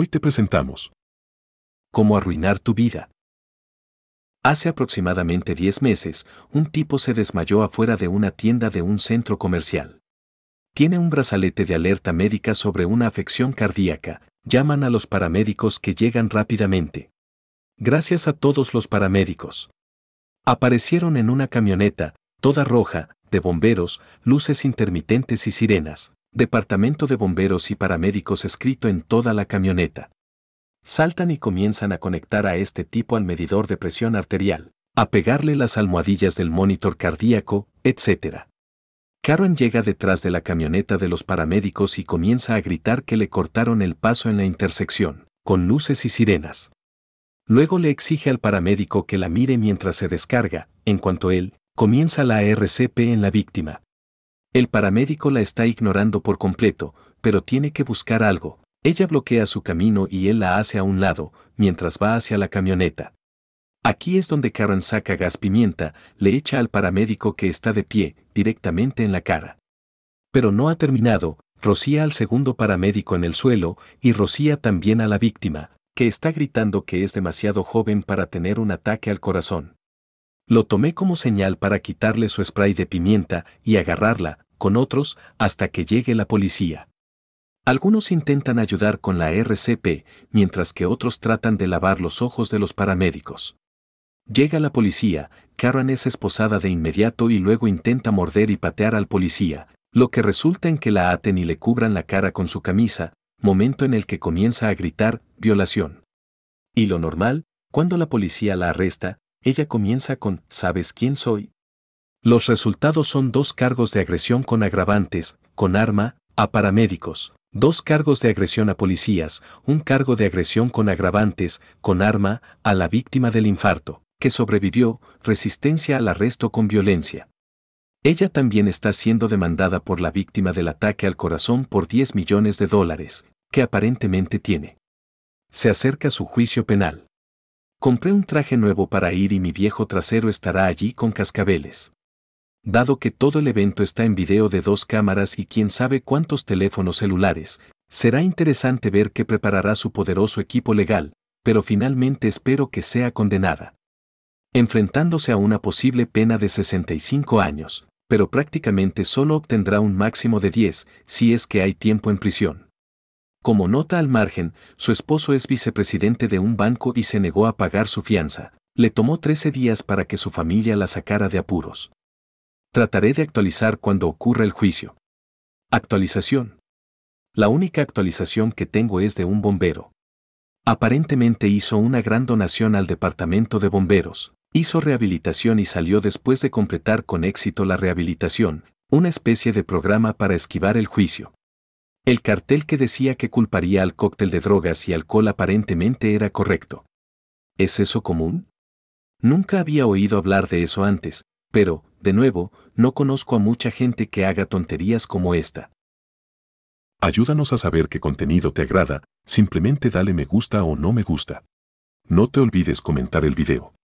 Hoy te presentamos. Cómo arruinar tu vida. Hace aproximadamente 10 meses, un tipo se desmayó afuera de una tienda de un centro comercial. Tiene un brazalete de alerta médica sobre una afección cardíaca, llaman a los paramédicos que llegan rápidamente. Gracias a todos los paramédicos. Aparecieron en una camioneta, toda roja, de bomberos, luces intermitentes y sirenas. Departamento de Bomberos y Paramédicos escrito en toda la camioneta. Saltan y comienzan a conectar a este tipo al medidor de presión arterial, a pegarle las almohadillas del monitor cardíaco, etc. Karen llega detrás de la camioneta de los paramédicos y comienza a gritar que le cortaron el paso en la intersección, con luces y sirenas. Luego le exige al paramédico que la mire mientras se descarga, en cuanto él, comienza la RCP en la víctima, el paramédico la está ignorando por completo, pero tiene que buscar algo. Ella bloquea su camino y él la hace a un lado, mientras va hacia la camioneta. Aquí es donde Karen saca gas pimienta, le echa al paramédico que está de pie, directamente en la cara. Pero no ha terminado, rocía al segundo paramédico en el suelo y rocía también a la víctima, que está gritando que es demasiado joven para tener un ataque al corazón. Lo tomé como señal para quitarle su spray de pimienta y agarrarla, con otros hasta que llegue la policía. Algunos intentan ayudar con la RCP, mientras que otros tratan de lavar los ojos de los paramédicos. Llega la policía, Karen es esposada de inmediato y luego intenta morder y patear al policía, lo que resulta en que la aten y le cubran la cara con su camisa, momento en el que comienza a gritar, violación. Y lo normal, cuando la policía la arresta, ella comienza con, ¿sabes quién soy? Los resultados son dos cargos de agresión con agravantes, con arma, a paramédicos, dos cargos de agresión a policías, un cargo de agresión con agravantes, con arma, a la víctima del infarto, que sobrevivió, resistencia al arresto con violencia. Ella también está siendo demandada por la víctima del ataque al corazón por 10 millones de dólares, que aparentemente tiene. Se acerca su juicio penal. Compré un traje nuevo para ir y mi viejo trasero estará allí con cascabeles dado que todo el evento está en video de dos cámaras y quién sabe cuántos teléfonos celulares, será interesante ver qué preparará su poderoso equipo legal, pero finalmente espero que sea condenada. Enfrentándose a una posible pena de 65 años, pero prácticamente solo obtendrá un máximo de 10 si es que hay tiempo en prisión. Como nota al margen, su esposo es vicepresidente de un banco y se negó a pagar su fianza. Le tomó 13 días para que su familia la sacara de apuros. Trataré de actualizar cuando ocurra el juicio. Actualización. La única actualización que tengo es de un bombero. Aparentemente hizo una gran donación al departamento de bomberos, hizo rehabilitación y salió después de completar con éxito la rehabilitación, una especie de programa para esquivar el juicio. El cartel que decía que culparía al cóctel de drogas y alcohol aparentemente era correcto. ¿Es eso común? Nunca había oído hablar de eso antes, pero, de nuevo, no conozco a mucha gente que haga tonterías como esta. Ayúdanos a saber qué contenido te agrada, simplemente dale me gusta o no me gusta. No te olvides comentar el video.